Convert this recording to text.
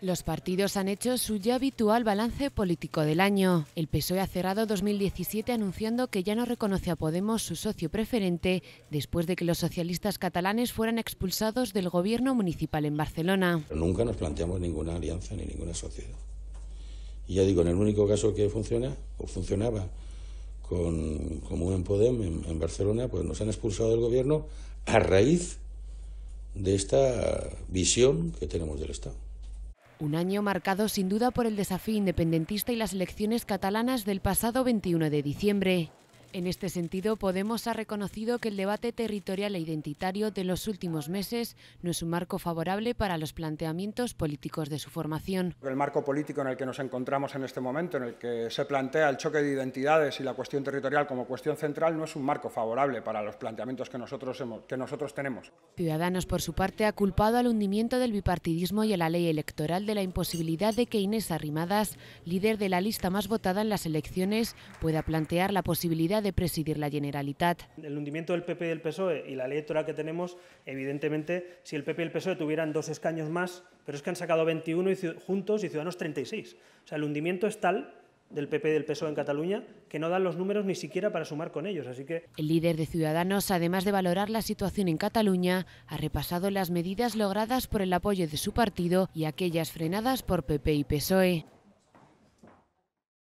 Los partidos han hecho su ya habitual balance político del año. El PSOE ha cerrado 2017 anunciando que ya no reconoce a Podemos su socio preferente después de que los socialistas catalanes fueran expulsados del gobierno municipal en Barcelona. Nunca nos planteamos ninguna alianza ni ninguna sociedad. Y ya digo, en el único caso que funciona o funcionaba con en Podemos en Barcelona, pues nos han expulsado del gobierno a raíz de esta visión que tenemos del Estado. Un año marcado sin duda por el desafío independentista y las elecciones catalanas del pasado 21 de diciembre. En este sentido, Podemos ha reconocido que el debate territorial e identitario de los últimos meses no es un marco favorable para los planteamientos políticos de su formación. El marco político en el que nos encontramos en este momento, en el que se plantea el choque de identidades y la cuestión territorial como cuestión central, no es un marco favorable para los planteamientos que nosotros, hemos, que nosotros tenemos. Ciudadanos, por su parte, ha culpado al hundimiento del bipartidismo y a la ley electoral de la imposibilidad de que Inés Arrimadas, líder de la lista más votada en las elecciones, pueda plantear la posibilidad de presidir la Generalitat. El hundimiento del PP y del PSOE y la ley electoral que tenemos, evidentemente, si el PP y el PSOE tuvieran dos escaños más, pero es que han sacado 21 y, juntos y Ciudadanos 36. O sea, el hundimiento es tal del PP y del PSOE en Cataluña, que no dan los números ni siquiera para sumar con ellos. Así que... El líder de Ciudadanos, además de valorar la situación en Cataluña, ha repasado las medidas logradas por el apoyo de su partido y aquellas frenadas por PP y PSOE.